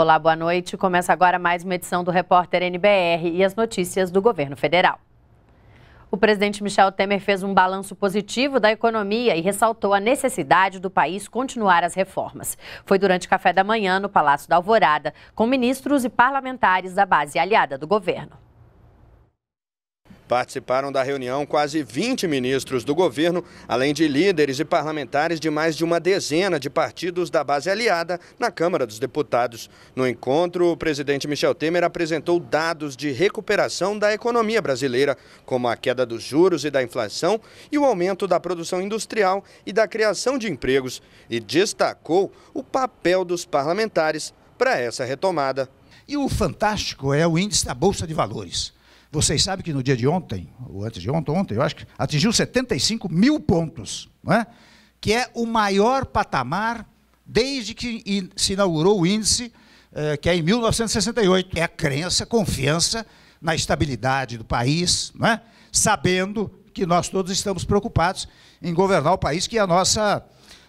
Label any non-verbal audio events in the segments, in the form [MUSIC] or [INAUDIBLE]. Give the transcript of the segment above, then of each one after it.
Olá, boa noite. Começa agora mais uma edição do Repórter NBR e as notícias do governo federal. O presidente Michel Temer fez um balanço positivo da economia e ressaltou a necessidade do país continuar as reformas. Foi durante o café da manhã no Palácio da Alvorada, com ministros e parlamentares da base aliada do governo. Participaram da reunião quase 20 ministros do governo, além de líderes e parlamentares de mais de uma dezena de partidos da base aliada na Câmara dos Deputados. No encontro, o presidente Michel Temer apresentou dados de recuperação da economia brasileira, como a queda dos juros e da inflação e o aumento da produção industrial e da criação de empregos, e destacou o papel dos parlamentares para essa retomada. E o fantástico é o índice da Bolsa de Valores vocês sabem que no dia de ontem, ou antes de ontem, ontem, eu acho que atingiu 75 mil pontos, não é? que é o maior patamar desde que se inaugurou o índice, eh, que é em 1968. É a crença, confiança na estabilidade do país, não é? sabendo que nós todos estamos preocupados em governar o país, que é a nossa,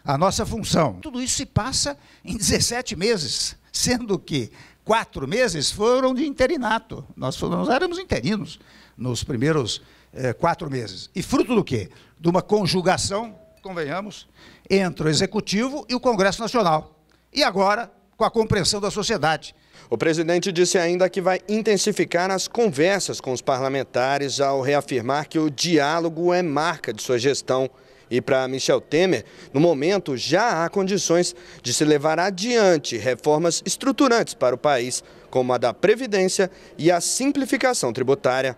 a nossa função. Tudo isso se passa em 17 meses, sendo que quatro meses foram de interinato. Nós, fomos, nós éramos interinos nos primeiros eh, quatro meses. E fruto do quê? De uma conjugação, convenhamos, entre o Executivo e o Congresso Nacional. E agora, com a compreensão da sociedade. O presidente disse ainda que vai intensificar as conversas com os parlamentares ao reafirmar que o diálogo é marca de sua gestão e para Michel Temer, no momento já há condições de se levar adiante reformas estruturantes para o país, como a da Previdência e a simplificação tributária.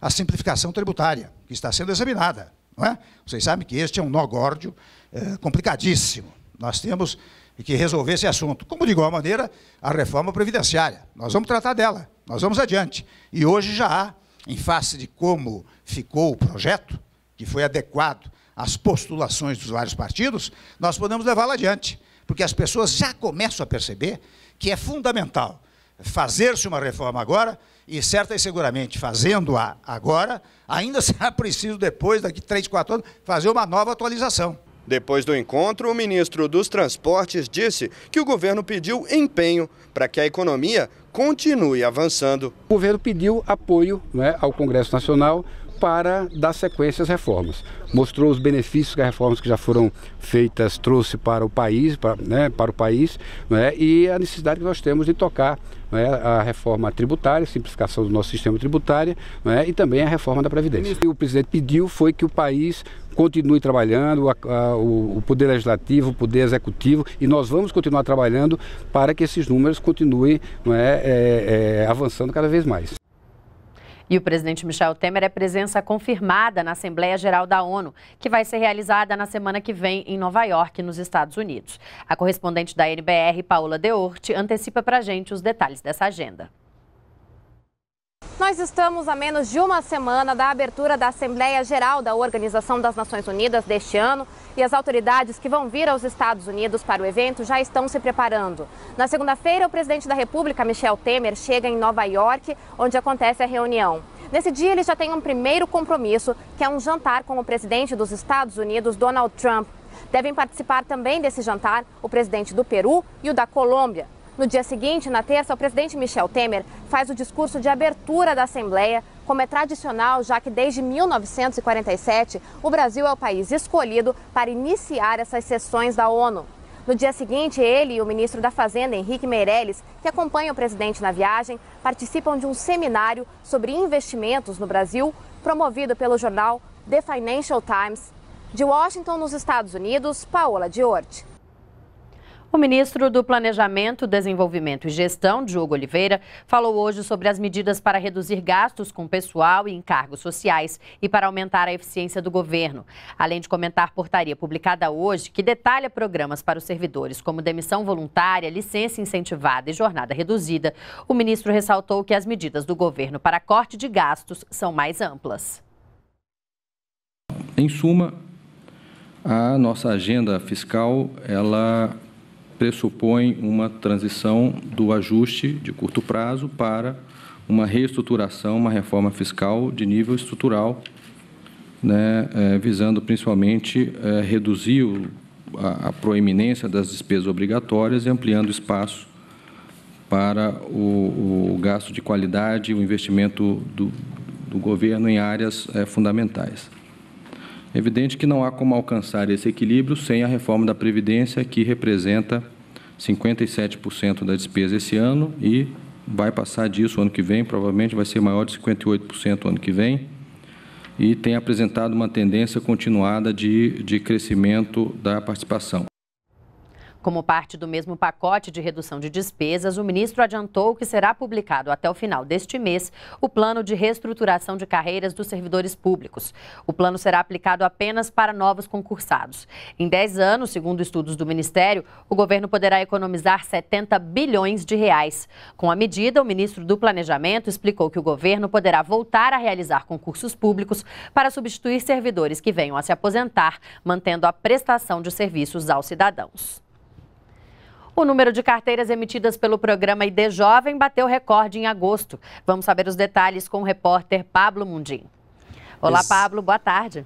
A simplificação tributária, que está sendo examinada. Não é? Vocês sabem que este é um nó górdio é, complicadíssimo. Nós temos que resolver esse assunto. Como, de igual maneira, a reforma previdenciária. Nós vamos tratar dela, nós vamos adiante. E hoje já há, em face de como ficou o projeto, que foi adequado as postulações dos vários partidos, nós podemos levá-la adiante, porque as pessoas já começam a perceber que é fundamental fazer-se uma reforma agora, e certa e seguramente fazendo-a agora, ainda [LAUGHS] será preciso depois, daqui 3, 4 anos, fazer uma nova atualização. Depois do encontro, o ministro dos Transportes disse que o governo pediu empenho para que a economia continue avançando. O governo pediu apoio né, ao Congresso Nacional para dar sequência às reformas. Mostrou os benefícios que as reformas que já foram feitas trouxe para o país, para, né, para o país, né, e a necessidade que nós temos de tocar né, a reforma tributária, simplificação do nosso sistema tributário né, e também a reforma da Previdência. O que o presidente pediu foi que o país continue trabalhando, a, a, o, poder legislativo, o poder executivo, e nós vamos continuar trabalhando para que esses números continuem é, é, é, avançando cada vez mais. E o presidente Michel Temer é presença confirmada na Assembleia Geral da ONU, que vai ser realizada na semana que vem em Nova York, nos Estados Unidos. A correspondente da NBR, Paula Deorte, antecipa para gente os detalhes dessa agenda. Nós estamos a menos de uma semana da abertura da Assembleia Geral da Organização das Nações Unidas deste ano e as autoridades que vão vir aos Estados Unidos para o evento já estão se preparando. Na segunda-feira, o presidente da República, Michel Temer, chega em Nova York, onde acontece a reunião. Nesse dia, ele já tem um primeiro compromisso, que é um jantar com o presidente dos Estados Unidos, Donald Trump. Devem participar também desse jantar o presidente do Peru e o da Colômbia, no dia seguinte, na terça, o presidente Michel Temer faz o discurso de abertura da Assembleia, como é tradicional, já que desde 1947 o Brasil é o país escolhido para iniciar essas sessões da ONU. No dia seguinte, ele e o ministro da Fazenda, Henrique Meirelles, que acompanha o presidente na viagem, participam de um seminário sobre investimentos no Brasil, promovido pelo jornal The Financial Times. De Washington, nos Estados Unidos, Paola Diorte. O ministro do Planejamento, Desenvolvimento e Gestão, Diogo Oliveira, falou hoje sobre as medidas para reduzir gastos com pessoal e encargos sociais e para aumentar a eficiência do governo. Além de comentar portaria publicada hoje, que detalha programas para os servidores como demissão voluntária, licença incentivada e jornada reduzida, o ministro ressaltou que as medidas do governo para corte de gastos são mais amplas. Em suma, a nossa agenda fiscal, ela pressupõe uma transição do ajuste de curto prazo para uma reestruturação, uma reforma fiscal de nível estrutural, né, é, visando principalmente é, reduzir o, a, a, proeminência das despesas obrigatórias e ampliando espaço para o, o gasto de qualidade e o investimento do, do governo em áreas é, fundamentais. É evidente que não há como alcançar esse equilíbrio sem a reforma da Previdência, que representa 57% da despesa esse ano e vai passar disso ano que vem, provavelmente vai ser maior de 58% ano que vem, e tem apresentado uma tendência continuada de, de crescimento da participação. Como parte do mesmo pacote de redução de despesas, o ministro adiantou que será publicado até o final deste mês o plano de reestruturação de carreiras dos servidores públicos. O plano será aplicado apenas para novos concursados. Em 10 anos, segundo estudos do Ministério, o governo poderá economizar 70 bilhões de reais. Com a medida, o ministro do Planejamento explicou que o governo poderá voltar a realizar concursos públicos para substituir servidores que venham a se aposentar, mantendo a prestação de serviços aos cidadãos. O número de carteiras emitidas pelo programa ID Jovem bateu recorde em agosto. Vamos saber os detalhes com o repórter Pablo Mundim. Olá, Pablo, boa tarde.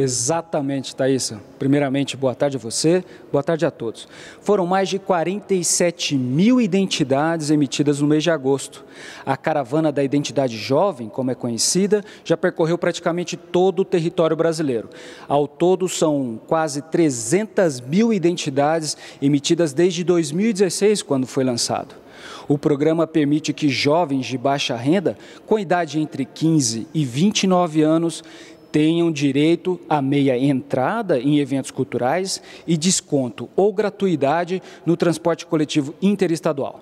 Exatamente, Thaisa. Primeiramente, boa tarde a você, boa tarde a todos. Foram mais de 47 mil identidades emitidas no mês de agosto. A caravana da identidade jovem, como é conhecida, já percorreu praticamente todo o território brasileiro. Ao todo, são quase 300 mil identidades emitidas desde 2016, quando foi lançado. O programa permite que jovens de baixa renda, com idade entre 15 e 29 anos, tenham direito a meia entrada em eventos culturais e desconto ou gratuidade no transporte coletivo interestadual.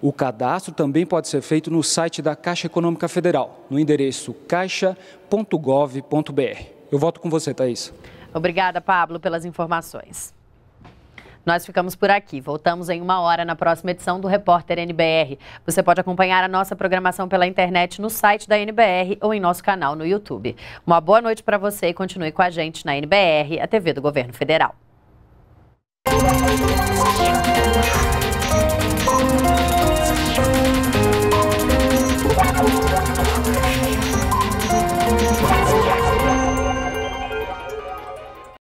O cadastro também pode ser feito no site da Caixa Econômica Federal, no endereço caixa.gov.br. Eu volto com você, Thaís. Obrigada, Pablo, pelas informações. Nós ficamos por aqui. Voltamos em uma hora na próxima edição do Repórter NBR. Você pode acompanhar a nossa programação pela internet no site da NBR ou em nosso canal no YouTube. Uma boa noite para você e continue com a gente na NBR, a TV do Governo Federal.